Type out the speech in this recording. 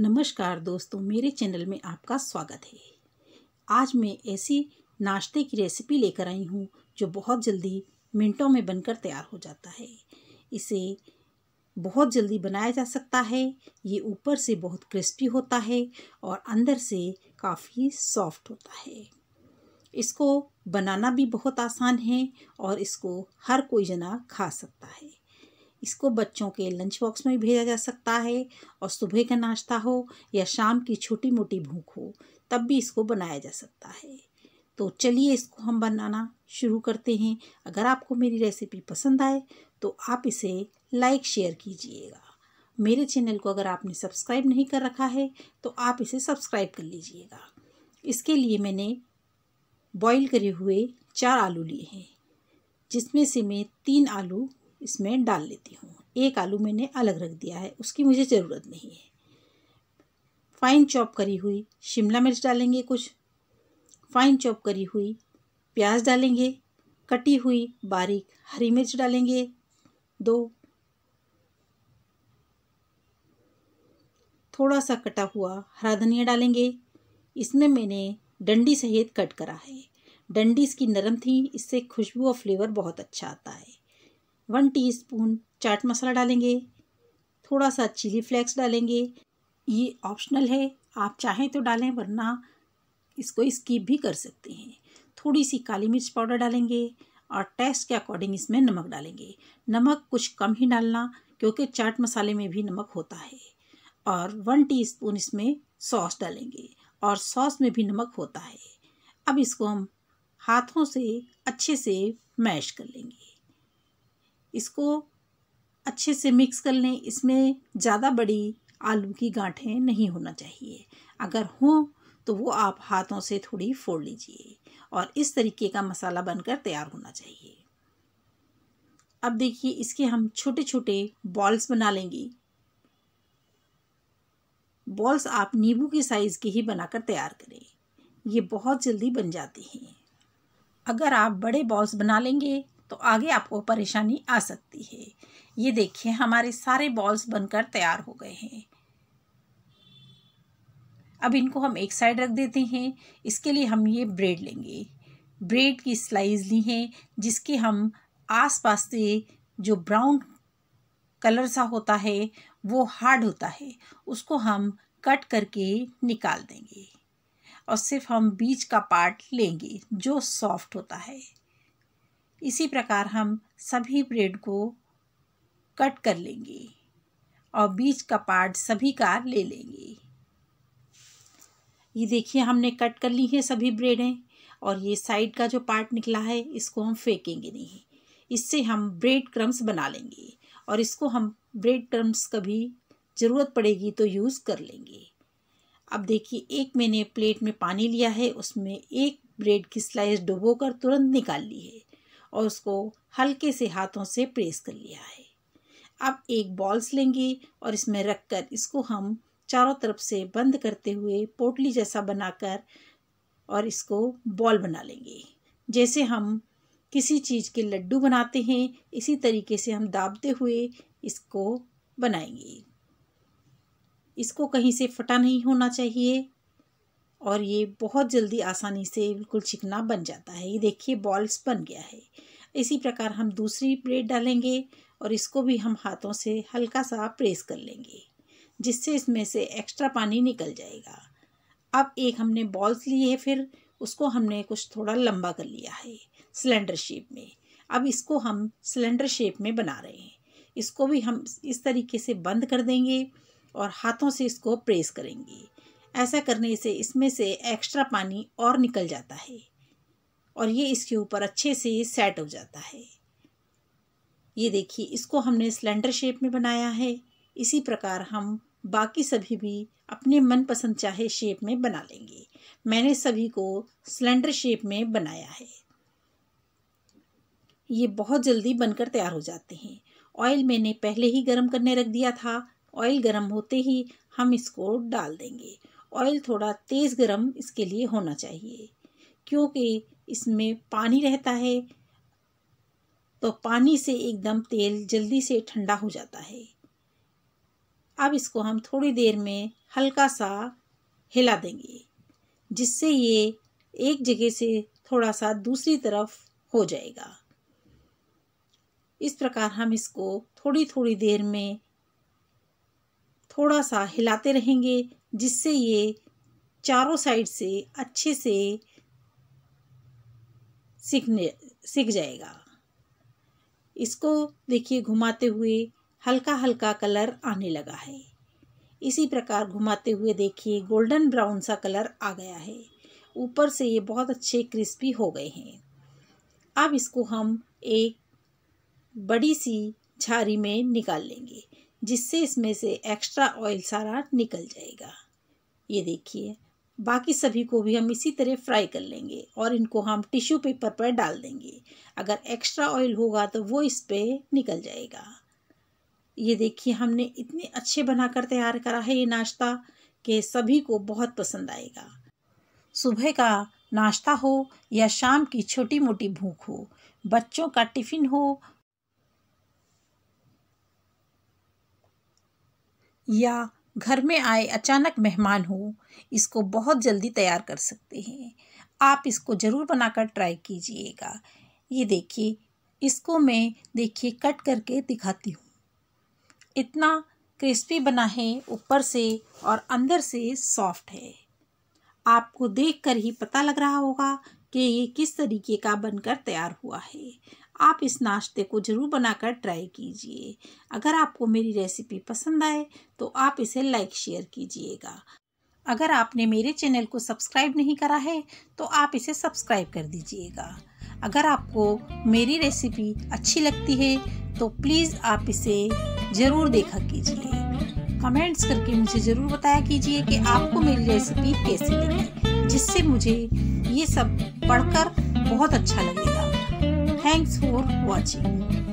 नमस्कार दोस्तों मेरे चैनल में आपका स्वागत है आज मैं ऐसी नाश्ते की रेसिपी लेकर आई हूँ जो बहुत जल्दी मिनटों में बनकर तैयार हो जाता है इसे बहुत जल्दी बनाया जा सकता है ये ऊपर से बहुत क्रिस्पी होता है और अंदर से काफ़ी सॉफ्ट होता है इसको बनाना भी बहुत आसान है और इसको हर कोई जना खा सकता है इसको बच्चों के लंच बॉक्स में भेजा जा सकता है और सुबह का नाश्ता हो या शाम की छोटी मोटी भूख हो तब भी इसको बनाया जा सकता है तो चलिए इसको हम बनाना शुरू करते हैं अगर आपको मेरी रेसिपी पसंद आए तो आप इसे लाइक शेयर कीजिएगा मेरे चैनल को अगर आपने सब्सक्राइब नहीं कर रखा है तो आप इसे सब्सक्राइब कर लीजिएगा इसके लिए मैंने बॉईल करे हुए चार आलू लिए हैं जिसमें से मैं तीन आलू इसमें डाल लेती हूँ एक आलू मैंने अलग रख दिया है उसकी मुझे ज़रूरत नहीं है फाइन चॉप करी हुई शिमला मिर्च डालेंगे कुछ फाइन चॉप करी हुई प्याज डालेंगे कटी हुई बारीक हरी मिर्च डालेंगे दो थोड़ा सा कटा हुआ हरा धनिया डालेंगे इसमें मैंने डंडी सहित कट करा है डंडी इसकी नरम थी इससे खुशबू और फ्लेवर बहुत अच्छा आता है वन टीस्पून चाट मसाला डालेंगे थोड़ा सा चिली फ्लेक्स डालेंगे ये ऑप्शनल है आप चाहें तो डालें वरना इसको स्किप भी कर सकते हैं थोड़ी सी काली मिर्च पाउडर डालेंगे और टेस्ट के अकॉर्डिंग इसमें नमक डालेंगे नमक कुछ कम ही डालना क्योंकि चाट मसाले में भी नमक होता है और वन टी इसमें सॉस डालेंगे और सॉस में भी नमक होता है अब इसको हम हाथों से अच्छे से मैश कर लेंगे इसको अच्छे से मिक्स कर लें इसमें ज़्यादा बड़ी आलू की गांठें नहीं होना चाहिए अगर हों तो वो आप हाथों से थोड़ी फोड़ लीजिए और इस तरीके का मसाला बनकर तैयार होना चाहिए अब देखिए इसके हम छोटे छोटे बॉल्स बना लेंगे बॉल्स आप नींबू के साइज़ के ही बनाकर तैयार करें ये बहुत जल्दी बन जाती हैं अगर आप बड़े बॉल्स बना लेंगे तो आगे आपको परेशानी आ सकती है ये देखिए हमारे सारे बॉल्स बनकर तैयार हो गए हैं अब इनको हम एक साइड रख देते हैं इसके लिए हम ये ब्रेड लेंगे ब्रेड की स्लाइस ली हैं जिसके हम आस पास से जो ब्राउन कलर सा होता है वो हार्ड होता है उसको हम कट करके निकाल देंगे और सिर्फ हम बीच का पार्ट लेंगे जो सॉफ्ट होता है इसी प्रकार हम सभी ब्रेड को कट कर लेंगे और बीच का पार्ट सभी का ले लेंगे ये देखिए हमने कट कर ली है सभी ब्रेडें और ये साइड का जो पार्ट निकला है इसको हम फेंकेंगे नहीं इससे हम ब्रेड क्रम्स बना लेंगे और इसको हम ब्रेड क्रम्स कभी ज़रूरत पड़ेगी तो यूज़ कर लेंगे अब देखिए एक मैंने प्लेट में पानी लिया है उसमें एक ब्रेड की स्लाइस डुबो कर तुरंत निकाल ली है और उसको हल्के से हाथों से प्रेस कर लिया है अब एक बॉल्स लेंगे और इसमें रखकर इसको हम चारों तरफ से बंद करते हुए पोटली जैसा बनाकर और इसको बॉल बना लेंगे जैसे हम किसी चीज़ के लड्डू बनाते हैं इसी तरीके से हम दाबते हुए इसको बनाएंगे इसको कहीं से फटा नहीं होना चाहिए और ये बहुत जल्दी आसानी से बिल्कुल चिकना बन जाता है ये देखिए बॉल्स बन गया है इसी प्रकार हम दूसरी प्लेट डालेंगे और इसको भी हम हाथों से हल्का सा प्रेस कर लेंगे जिससे इसमें से एक्स्ट्रा पानी निकल जाएगा अब एक हमने बॉल्स लिए है फिर उसको हमने कुछ थोड़ा लंबा कर लिया है सिलेंडर शेप में अब इसको हम सिलेंडर शेप में बना रहे हैं इसको भी हम इस तरीके से बंद कर देंगे और हाथों से इसको प्रेस करेंगे ऐसा करने से इसमें से एक्स्ट्रा पानी और निकल जाता है और ये इसके ऊपर अच्छे से सेट हो जाता है ये देखिए इसको हमने सिलेंडर शेप में बनाया है इसी प्रकार हम बाकी सभी भी अपने मनपसंद चाहे शेप में बना लेंगे मैंने सभी को सिलेंडर शेप में बनाया है ये बहुत जल्दी बनकर तैयार हो जाते हैं ऑयल मैंने पहले ही गर्म करने रख दिया था ऑयल गर्म होते ही हम इसको डाल देंगे ऑयल थोड़ा तेज़ गरम इसके लिए होना चाहिए क्योंकि इसमें पानी रहता है तो पानी से एकदम तेल जल्दी से ठंडा हो जाता है अब इसको हम थोड़ी देर में हल्का सा हिला देंगे जिससे ये एक जगह से थोड़ा सा दूसरी तरफ हो जाएगा इस प्रकार हम इसको थोड़ी थोड़ी देर में थोड़ा सा हिलाते रहेंगे जिससे ये चारों साइड से अच्छे से सीखने सीख जाएगा इसको देखिए घुमाते हुए हल्का हल्का कलर आने लगा है इसी प्रकार घुमाते हुए देखिए गोल्डन ब्राउन सा कलर आ गया है ऊपर से ये बहुत अच्छे क्रिस्पी हो गए हैं अब इसको हम एक बड़ी सी झारी में निकाल लेंगे जिससे इसमें से एक्स्ट्रा ऑयल सारा निकल जाएगा ये देखिए बाकी सभी को भी हम इसी तरह फ्राई कर लेंगे और इनको हम टिश्यू पेपर पर डाल देंगे अगर एक्स्ट्रा ऑयल होगा तो वो इस पर निकल जाएगा ये देखिए हमने इतने अच्छे बनाकर तैयार करा है ये नाश्ता कि सभी को बहुत पसंद आएगा सुबह का नाश्ता हो या शाम की छोटी मोटी भूख हो बच्चों का टिफ़िन हो या घर में आए अचानक मेहमान हो इसको बहुत जल्दी तैयार कर सकते हैं आप इसको ज़रूर बनाकर ट्राई कीजिएगा ये देखिए इसको मैं देखिए कट करके दिखाती हूँ इतना क्रिस्पी बना है ऊपर से और अंदर से सॉफ्ट है आपको देखकर ही पता लग रहा होगा कि ये किस तरीके का बनकर तैयार हुआ है आप इस नाश्ते को ज़रूर बनाकर ट्राई कीजिए अगर आपको मेरी रेसिपी पसंद आए तो आप इसे लाइक शेयर कीजिएगा अगर आपने मेरे चैनल को सब्सक्राइब नहीं करा है तो आप इसे सब्सक्राइब कर दीजिएगा अगर आपको मेरी रेसिपी अच्छी लगती है तो प्लीज़ आप इसे ज़रूर देखा कीजिए कमेंट्स करके मुझे ज़रूर बताया कीजिए कि आपको मेरी रेसिपी कैसी लगी जिससे मुझे ये सब पढ़कर बहुत अच्छा लगेगा थैंक्स फॉर वॉचिंग